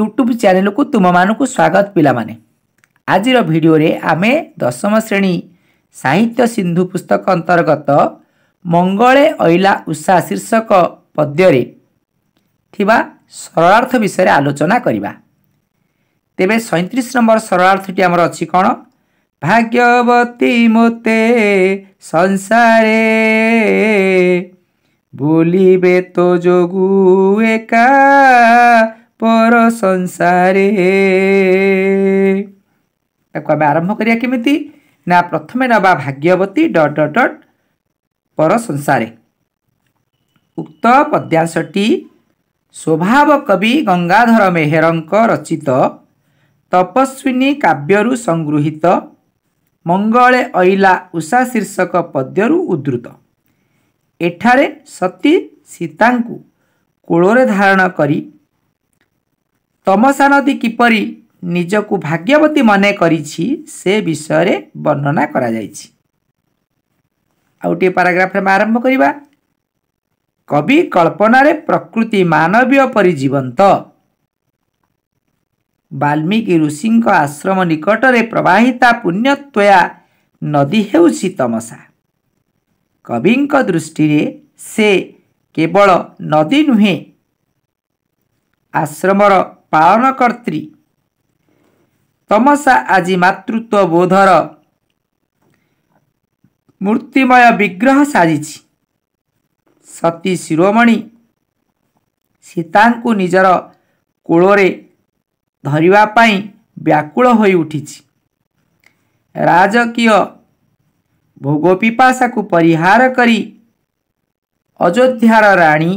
YouTube ଚ୍ୟାନେଲକୁ ତୁମମାନଙ୍କୁ ସ୍ୱାଗତ ପିଲାମାନେ ଆଜିର ଭିଡ଼ିଓରେ ଆମେ ଦଶମ ଶ୍ରେଣୀ ସାହିତ୍ୟ ସିନ୍ଧୁ ପୁସ୍ତକ ଅନ୍ତର୍ଗତ ମଙ୍ଗଳେ ଅଇଲା ଉଷା ଶୀର୍ଷକ ପଦ୍ୟରେ ଥିବା ସରଳାର୍ଥ ବିଷୟରେ ଆଲୋଚନା କରିବା ତେବେ ସଇଁତିରିଶ ନମ୍ବର ସରଳାର୍ଥଟି ଆମର ଅଛି କ'ଣ ଭାଗ୍ୟବତୀ ମୋତେ ସଂସାରେ ଭୁଲିବେ ତୋ ଯୋଗୁ ଏକା ପର ସଂସାରେ ତାକୁ ଆମେ ଆରମ୍ଭ କରିବା କେମିତି ନା ପ୍ରଥମେ ନେବା ଭାଗ୍ୟବତୀ ଡଟ ଡଟ୍ ଡଟ ପର ସଂସାରେ ଉକ୍ତ ପଦ୍ୟାଂଶଟି ସ୍ୱଭାବ କବି ଗଙ୍ଗାଧର ମେହେରଙ୍କ ରଚିତ ତପସ୍ୱିନୀ କାବ୍ୟରୁ ସଂଗୃହୀତ ମଙ୍ଗଳେ ଅଇଲା ଉଷା ଶୀର୍ଷକ ପଦ୍ୟରୁ ଉଦ୍ଧୃତ ଏଠାରେ ସତୀ ସୀତାଙ୍କୁ କୋଳରେ ଧାରଣ କରି ତମସା ନଦୀ କିପରି ନିଜକୁ ଭାଗ୍ୟବତୀ ମନେ କରିଛି ସେ ବିଷୟରେ ବର୍ଣ୍ଣନା କରାଯାଇଛି ଆଉ ଗୋଟିଏ ପାରାଗ୍ରାଫରେ ଆମେ ଆରମ୍ଭ କରିବା କବି କଳ୍ପନାରେ ପ୍ରକୃତି ମାନବୀୟ ପରି ଜୀବନ୍ତ ବାଲ୍ମୀକି ଋଷିଙ୍କ ଆଶ୍ରମ ନିକଟରେ ପ୍ରବାହିତା ପୁଣ୍ୟତ୍ୱୟା ନଦୀ ହେଉଛି ତମସା କବିଙ୍କ ଦୃଷ୍ଟିରେ ସେ କେବଳ ନଦୀ ନୁହେଁ ଆଶ୍ରମର ପାଳନକର୍ତ୍ତୀ ତମସା ଆଜି ମାତୃତ୍ୱ ବୋଧର ମୂର୍ତ୍ତିମୟ ବିଗ୍ରହ ସାଜିଛି ସତୀ ଶିରୋମଣି ସୀତାଙ୍କୁ ନିଜର କୂଳରେ ଧରିବା ପାଇଁ ବ୍ୟାକୁଳ ହୋଇଉଠିଛି ରାଜକୀୟ ଭୋଗପିପାସାକୁ ପରିହାର କରି ଅଯୋଧ୍ୟାର ରାଣୀ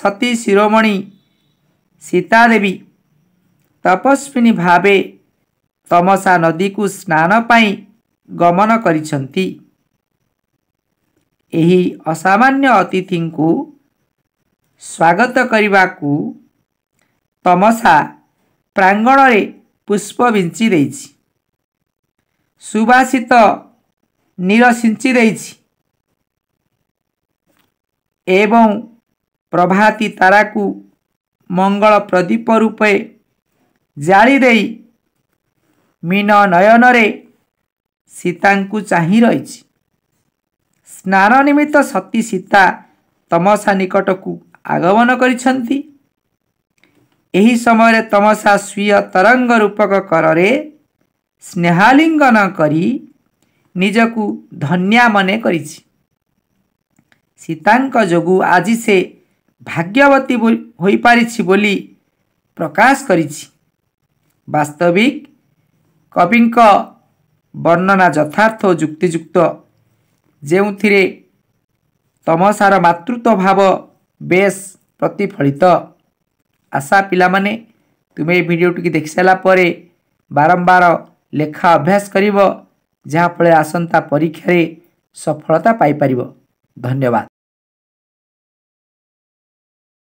ସତୀ ଶିରୋମଣି ସୀତାଦେବୀ ତପସ୍ୱିନୀ ଭାବେ ତମସା ନଦୀକୁ ସ୍ନାନ ପାଇଁ ଗମନ କରିଛନ୍ତି ଏହି ଅସାମାନ୍ୟ ଅତିଥିଙ୍କୁ ସ୍ୱାଗତ କରିବାକୁ ତମସା ପ୍ରାଙ୍ଗଣରେ ପୁଷ୍ପ ବିଞ୍ଚି ଦେଇଛି ସୁବାସିତ ନୀର ସିଞ୍ଚି ଦେଇଛି ଏବଂ ପ୍ରଭାତୀ ତାରାକୁ ମଙ୍ଗଳ ପ୍ରଦୀପ ରୂପେ ଜାଳି ଦେଇ ମୀନ ନୟନରେ ସୀତାଙ୍କୁ ଚାହିଁ ରହିଛି ସ୍ନାନ ନିମିତ୍ତ ସତୀ ସୀତା ତମସା ନିକଟକୁ ଆଗମନ କରିଛନ୍ତି ଏହି ସମୟରେ ତମସା ସ୍ୱୀୟ ତରଙ୍ଗ ରୂପକ କରରେ ସ୍ନେହାଲିଙ୍ଗନ କରି ନିଜକୁ ଧନ୍ୟା ମନେ କରିଛି ସୀତାଙ୍କ ଯୋଗୁଁ ଆଜି ସେ ଭାଗ୍ୟବତୀ ହୋଇପାରିଛି ବୋଲି ପ୍ରକାଶ କରିଛି ବାସ୍ତବିକ କବିଙ୍କ ବର୍ଣ୍ଣନା ଯଥାର୍ଥ ଓ ଯୁକ୍ତିଯୁକ୍ତ ଯେଉଁଥିରେ ତମସାର ମାତୃତ୍ୱ ଭାବ ବେଶ ପ୍ରତିଫଳିତ ଆଶା ପିଲାମାନେ ତୁମେ ଏଇ ଭିଡ଼ିଓଟିକୁ ଦେଖିସାରିଲା ପରେ ବାରମ୍ବାର ଲେଖା ଅଭ୍ୟାସ କରିବ ଯାହାଫଳରେ ଆସନ୍ତା ପରୀକ୍ଷାରେ ସଫଳତା ପାଇପାରିବ ଧନ୍ୟବାଦ